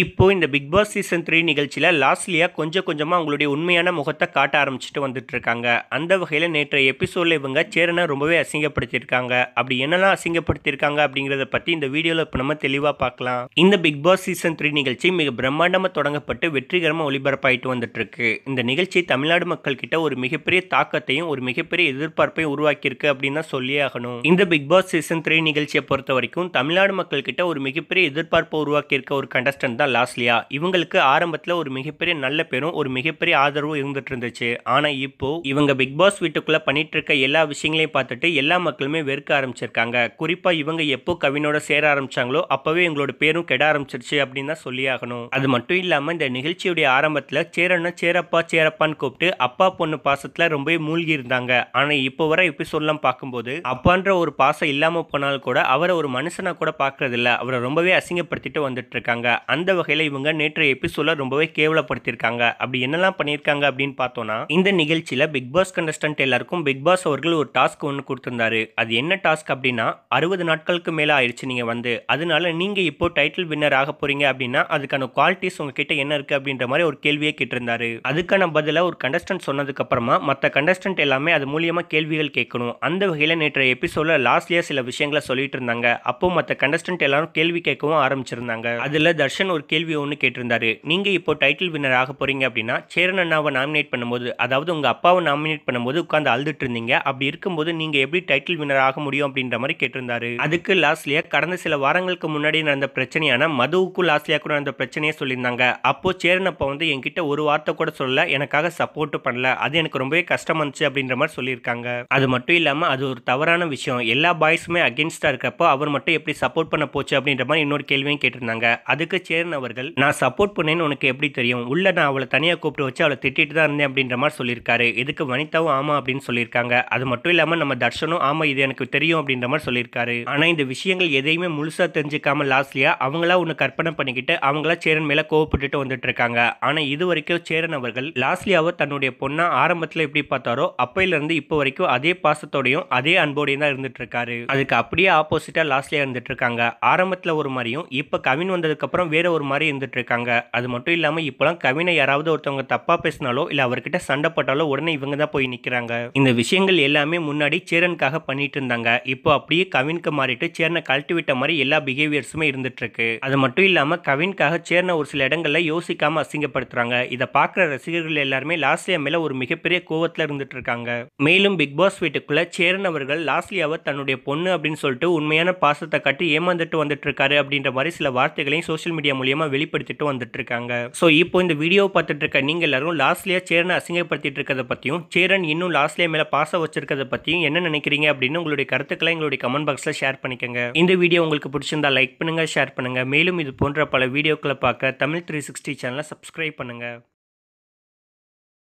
இப்போது இந்த big Boss season three நிகழ்ச்சியில் லாஸ்ட்லியாக கொஞ்சம் கொஞ்சமாக அவங்களுடைய உண்மையான முகத்தை காட்ட ஆரம்பிச்சுட்டு வந்துட்டுருக்காங்க அந்த வகையில் நேற்றைய எபிசோடில் இவங்க சேரனை ரொம்பவே அசிங்கப்படுத்தியிருக்காங்க அப்படி என்னெல்லாம் அசிங்கப்படுத்தியிருக்காங்க அப்படிங்கிறத பற்றி இந்த வீடியோவில் இப்போ நம்ம தெளிவாக பார்க்கலாம் இந்த பிக் பாஸ் சீசன் த்ரீ நிகழ்ச்சி மிக பிரம்மாண்டமாக தொடங்கப்பட்டு வெற்றிகரமாக ஒளிபரப்பாயிட்டு வந்துட்டுருக்கு இந்த நிகழ்ச்சி தமிழ்நாடு மக்கள் கிட்ட ஒரு மிகப்பெரிய தாக்கத்தையும் ஒரு மிகப்பெரிய எதிர்பார்ப்பையும் உருவாக்கியிருக்கு அப்படின்னு தான் சொல்லியே ஆகணும் இந்த பிக் பாஸ் சீசன் த்ரீ நிகழ்ச்சியை பொறுத்த வரைக்கும் தமிழ்நாடு மக்கள் கிட்ட ஒரு மிகப்பெரிய எதிர்பார்ப்பை உருவாக்கியிருக்க ஒரு கண்டஸ்டன்ட் தான் லாஸ்லியா இவங்களுக்கு ஆரம்பத்தில் ஒரு மிகப்பெரிய நல்ல பேரும் ஒரு மிகப்பெரிய ஆதரவும் இருந்துட்டு இருந்துச்சு ஆனால் இப்போ இவங்க பிக் பாஸ் வீட்டுக்குள்ள பண்ணிட்டு இருக்க எல்லா விஷயங்களையும் பார்த்துட்டு எல்லா மக்களுமே வெறுக்க ஆரம்பிச்சிருக்காங்க குறிப்பா இவங்க எப்போ கவினோட சேர ஆரம்பிச்சாங்களோ அப்பவே எங்களோட பேரும் கெட ஆரம்பிச்சிருச்சு அப்படின்னு தான் சொல்லி ஆகணும் அது மட்டும் இல்லாமல் இந்த நிகழ்ச்சியுடைய ஆரம்பத்தில் சேரன்னா சேரப்பா சேரப்பான்னு கூப்பிட்டு அப்பா பொண்ணு பாசத்தில் ரொம்பவே மூழ்கி இருந்தாங்க ஆனால் இப்போ வர எபிசோட்லாம் பார்க்கும்போது அப்பான்ற ஒரு பாசம் இல்லாமல் போனாலும் கூட அவரை ஒரு மனுஷனாக கூட பார்க்கறதில்ல அவரை ரொம்பவே அசிங்கப்படுத்திட்டு வந்துட்டு இருக்காங்க அந்த அந்த வகையில் இவங்க நேற்றைய எபிசோட ரொம்பவே கேவலப்படுத்தியிருக்காங்க அப்படி என்னெல்லாம் பண்ணியிருக்காங்க அப்படின்னு பார்த்தோம்னா இந்த நிகழ்ச்சியில் பிக் பாஸ் கண்டஸ்டன்ட் எல்லாருக்கும் பிக் பாஸ் அவர்கள் ஒரு டாஸ்க் ஒன்று கொடுத்துருந்தாரு அது என்ன டாஸ்க் அப்படின்னா அறுபது நாட்களுக்கு மேலே ஆயிடுச்சு நீங்கள் வந்து அதனால நீங்கள் இப்போ டைட்டில் வின்னர் ஆக போறீங்க அப்படின்னா அதுக்கான குவாலிட்டிஸ் உங்ககிட்ட என்ன இருக்கு அப்படின்ற மாதிரி ஒரு கேள்வியை கேட்டிருந்தாரு அதுக்கான பதிலை ஒரு கண்டஸ்டன்ட் சொன்னதுக்கு அப்புறமா மற்ற கண்டஸ்டன்ட் எல்லாமே அது மூலியமாக கேள்விகள் கேட்கணும் அந்த வகையில் நேற்றைய எபிசோட லாஸ்ட்லேயே சில விஷயங்களை சொல்லிட்டு இருந்தாங்க அப்போ மற்ற கண்டஸ்டன்ட் எல்லாரும் கேள்வி கேட்கவும் ஆரம்பிச்சிருந்தாங்க அதில் தர்ஷன் ஒரு கேள்வி ஒன்று கேட்டிருந்தாரு நீங்கள் இப்போ டைட்டில் வின்னர் ஆக போகிறீங்க அப்படின்னா சேரன் அண்ணாவை நாமினேட் பண்ணும்போது அதாவது உங்கள் அப்பாவை நாமினேட் பண்ணும்போது உட்காந்து அழுதுட்டு இருந்தீங்க அப்படி இருக்கும்போது நீங்கள் எப்படி டைட்டில் வின்னர் ஆக முடியும் அப்படின்ற மாதிரி கேட்டிருந்தாரு அதுக்கு லாஸ்ட்லியா கடந்த சில வாரங்களுக்கு முன்னாடி நடந்த பிரச்சனையான மதுவுக்கும் லாஸ்ட்லியாக்கும் நடந்த பிரச்சனையே சொல்லியிருந்தாங்க அப்போ சேரன் அப்பா வந்து என்கிட்ட ஒரு வார்த்தை கூட சொல்லல எனக்காக சப்போர்ட்டும் பண்ணல அது எனக்கு ரொம்பவே கஷ்டமா இருந்துச்சு அப்படின்ற மாதிரி சொல்லியிருக்காங்க அது மட்டும் இல்லாமல் அது ஒரு தவறான விஷயம் எல்லா பாய்ஸுமே அகேன்ஸ்டாக இருக்கப்போ அவர் மட்டும் எப்படி சப்போர்ட் பண்ண போச்சு அப்படின்ற மாதிரி இன்னொரு கேள்வியும் கேட்டிருந்தாங்க அதுக்கு சேரன் கிரண் அவர்கள் நான் சப்போர்ட் பண்ணேன்னு உனக்கு எப்படி தெரியும் உள்ள நான் அவளை தனியாக கூப்பிட்டு வச்சு அவளை திட்டிட்டு தான் இருந்தேன் அப்படின்ற மாதிரி சொல்லியிருக்காரு இதுக்கு வனிதாவும் ஆமா அப்படின்னு சொல்லியிருக்காங்க அது மட்டும் இல்லாமல் நம்ம தர்ஷனும் ஆமா இது எனக்கு தெரியும் அப்படின்ற மாதிரி சொல்லியிருக்காரு ஆனால் இந்த விஷயங்கள் எதையுமே முழுசா தெரிஞ்சுக்காம லாஸ்ட்லியா அவங்களா ஒன்று கற்பனை பண்ணிக்கிட்டு அவங்களா சேரன் மேலே கோவப்பட்டுட்டு வந்துட்டு இருக்காங்க ஆனால் இது வரைக்கும் சேரன் அவர்கள் லாஸ்ட்லியாவை தன்னுடைய பொண்ணா ஆரம்பத்தில் எப்படி பார்த்தாரோ இருந்து இப்போ வரைக்கும் அதே பாசத்தோடையும் அதே அன்போடையும் தான் இருந்துட்டு இருக்காரு அதுக்கு அப்படியே ஆப்போசிட்டா லாஸ்ட்லியா இருந்துட்டு இருக்காங்க ஆரம்பத்தில் ஒரு மாதிரியும் இப்போ கவின் வந்ததுக்கப்புறம் வேற ஒரு ஒரு மாதிரி இருக்காங்க அது மட்டும் இல்லாமல் இப்போலாம் கவினை யாராவது ஒருத்தவங்க தப்பாக பேசினாலோ இல்லை அவர்கிட்ட சண்டை போட்டாலோ உடனே இவங்க தான் போய் நிற்கிறாங்க இந்த விஷயங்கள் எல்லாமே முன்னாடி சேரனுக்காக பண்ணிட்டு இருந்தாங்க இப்போ அப்படியே கவினுக்கு மாறிட்டு சேரனை கழட்டி விட்ட மாதிரி எல்லா பிஹேவியர்ஸுமே இருக்கு அது மட்டும் இல்லாமல் கவினுக்காக சேரனை ஒரு சில இடங்களில் யோசிக்காமல் அசிங்கப்படுத்துகிறாங்க இதை பார்க்குற ரசிகர்கள் எல்லாருமே லாஸ்லியா மேலே ஒரு மிகப்பெரிய கோவத்தில் இருந்துட்டு இருக்காங்க மேலும் பிக் பாஸ் வீட்டுக்குள்ளே சேரன் அவர்கள் லாஸ்லியாவை தன்னுடைய பொண்ணு அப்படின்னு சொல்லிட்டு உண்மையான பாசத்தை காட்டி ஏமாந்துட்டு வந்துட்டு இருக்காரு அப்படின்ற மாதிரி சில வார்த்தைகளையும் சோசியல் மீடியா மூலியமாக வெளிப்படுத்திட்டு இருக்காங்க ஸோ இப்போ இந்த வீடியோ பார்த்துட்டு இருக்க நீங்கள் எல்லாரும் லாஸ்ட்லேயே சேரனை அசிங்கப்படுத்திட்டு இருக்கிறத பற்றியும் சேரன் இன்னும் லாஸ்ட்லேயே மேலே பாச வச்சிருக்கிறத பற்றியும் என்ன நினைக்கிறீங்க அப்படின்னு உங்களுடைய கருத்துக்களை எங்களுடைய கமெண்ட் பாக்ஸில் ஷேர் பண்ணிக்கோங்க இந்த வீடியோ உங்களுக்கு பிடிச்சிருந்தா லைக் பண்ணுங்கள் ஷேர் பண்ணுங்கள் மேலும் இது போன்ற பல வீடியோக்களை பார்க்க தமிழ் த்ரீ சிக்ஸ்டி சேனலை சப்ஸ்கிரைப் பண்ணுங்கள்